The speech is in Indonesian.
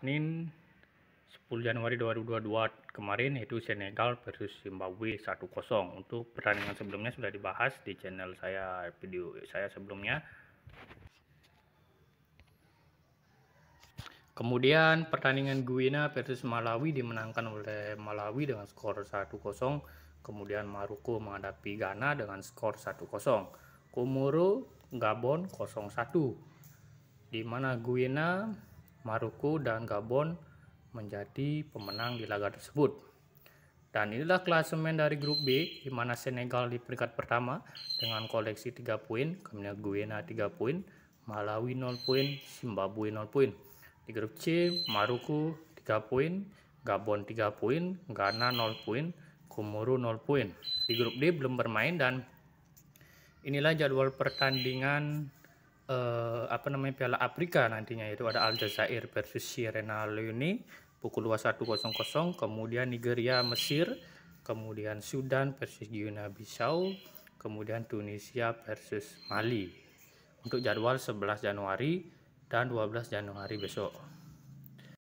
Senin 10 Januari 2022 kemarin yaitu Senegal versus Zimbabwe 1-0. Untuk pertandingan sebelumnya sudah dibahas di channel saya video saya sebelumnya. Kemudian pertandingan Guinea versus Malawi dimenangkan oleh Malawi dengan skor 1-0. Kemudian Maroko menghadapi Ghana dengan skor 1-0. Komoro Gabon 0-1. Di mana Guinea Maruku dan Gabon menjadi pemenang di laga tersebut. Dan inilah klasemen dari grup B, di mana Senegal di peringkat pertama dengan koleksi 3 poin, kemudian Guinea 3 poin, Malawi 0 poin, Zimbabwe 0 poin. Di grup C, Maruku 3 poin, Gabon 3 poin, Ghana 0 poin, Komoro 0 poin. Di grup D belum bermain dan inilah jadwal pertandingan eh, apa namanya Piala Afrika nantinya itu ada Aljazair versus Sierra Leone pukul 21.00 kemudian Nigeria Mesir kemudian Sudan versus Guinea Bissau kemudian Tunisia versus Mali untuk jadwal 11 Januari dan 12 Januari besok